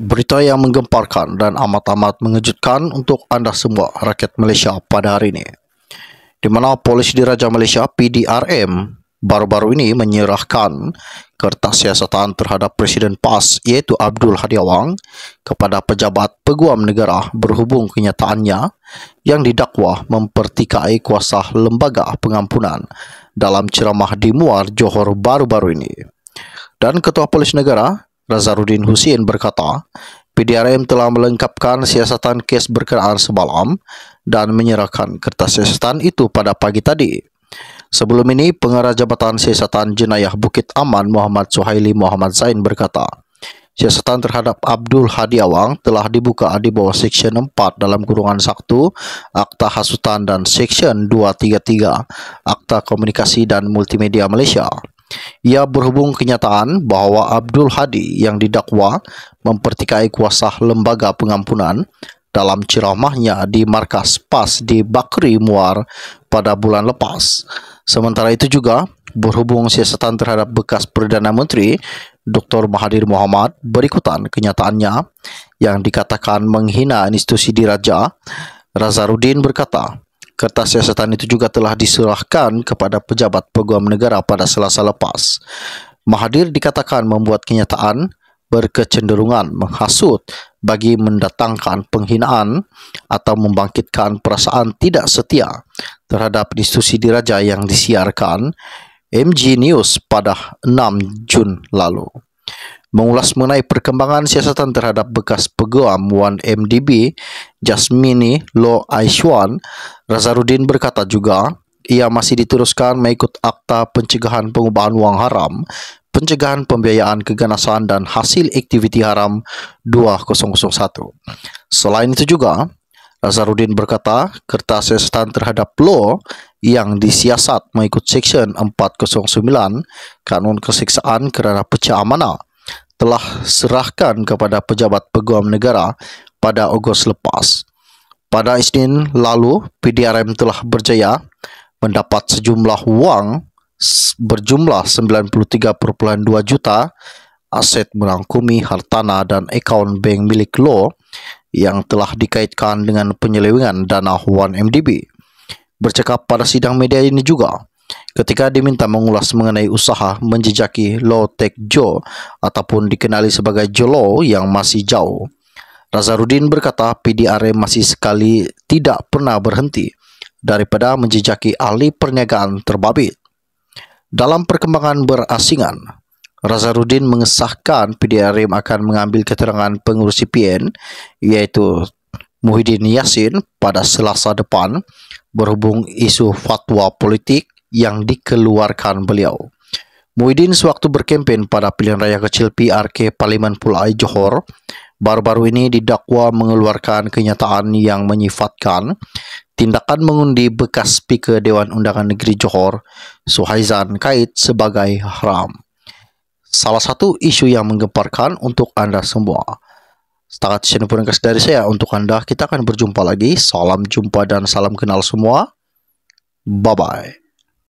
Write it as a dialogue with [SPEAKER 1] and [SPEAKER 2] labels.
[SPEAKER 1] Berita yang menggemparkan dan amat-amat mengejutkan untuk anda semua rakyat Malaysia pada hari ini. Di mana Polis Diraja Malaysia PDRM baru-baru ini menyerahkan kertas siasatan terhadap Presiden PAS iaitu Abdul Hadi Awang kepada pejabat peguam negara berhubung kenyataannya yang didakwa mempertikai kuasa lembaga pengampunan dalam ceramah di Muar Johor baru-baru ini. Dan Ketua Polis Negara Nazaruddin Husin berkata, PDRM telah melengkapkan siasatan kes berkenaan semalam dan menyerahkan kertas siasatan itu pada pagi tadi. Sebelum ini, pengarah Jabatan Siasatan Jenayah Bukit Aman Muhammad Suhaili Muhammad Zain berkata, siasatan terhadap Abdul Hadi Awang telah dibuka di bawah Seksyen 4 dalam kurungan Sabtu Akta Hasutan dan Seksyen 233, Akta Komunikasi dan Multimedia Malaysia. Ia berhubung kenyataan bahwa Abdul Hadi yang didakwa mempertikai kuasa lembaga pengampunan dalam ceramahnya di markas PAS di Bakri Muar pada bulan lepas. Sementara itu juga berhubung siasatan terhadap bekas Perdana Menteri Dr. Mahathir Mohamad berikutan kenyataannya yang dikatakan menghina institusi diraja, Razaruddin berkata, Kertas siasatan itu juga telah diserahkan kepada pejabat peguam negara pada selasa lepas. Mahathir dikatakan membuat kenyataan berkecenderungan menghasut bagi mendatangkan penghinaan atau membangkitkan perasaan tidak setia terhadap institusi diraja yang disiarkan MG News pada 6 Jun lalu. Mengulas mengenai perkembangan siasatan terhadap bekas peguam 1MDB, Jasmine Lo Aishwan, Razarudin berkata juga, ia masih diteruskan mengikut Akta Pencegahan Pengubahan Wang Haram, Pencegahan Pembiayaan Keganasan dan Hasil Aktiviti Haram 2001. Selain itu juga, Razarudin berkata kertas siasatan terhadap law yang disiasat mengikut Seksyen 409 Kanun Kesiksaan kerana Pecah Amanah telah serahkan kepada Pejabat Peguam Negara pada Ogos lepas. Pada Isnin lalu, PDRM telah berjaya mendapat sejumlah wang berjumlah 93.2 juta aset merangkumi hartanah dan akaun bank milik Lo yang telah dikaitkan dengan penyelewengan dana 1MDB. Bercakap pada sidang media ini juga, ketika diminta mengulas mengenai usaha menjejaki Lo Tech Joe ataupun dikenali sebagai Joe Lo yang masih jauh. Razarudin berkata PDRM masih sekali tidak pernah berhenti daripada menjejaki ahli perniagaan terbabit. Dalam perkembangan berasingan, Razarudin mengesahkan PDRM akan mengambil keterangan pengurusi PN iaitu Muhyiddin Yassin pada selasa depan berhubung isu fatwa politik yang dikeluarkan beliau. Muhyiddin sewaktu berkempen pada pilihan raya kecil PRK Parlimen Pulai Johor baru-baru ini didakwa mengeluarkan kenyataan yang menyifatkan tindakan mengundi bekas speaker Dewan Undangan Negeri Johor, Suhaizan Kait sebagai haram. Salah satu isu yang menggemparkan untuk anda semua. Setakat sini pun dari saya untuk anda, kita akan berjumpa lagi. Salam jumpa dan salam kenal semua. Bye-bye.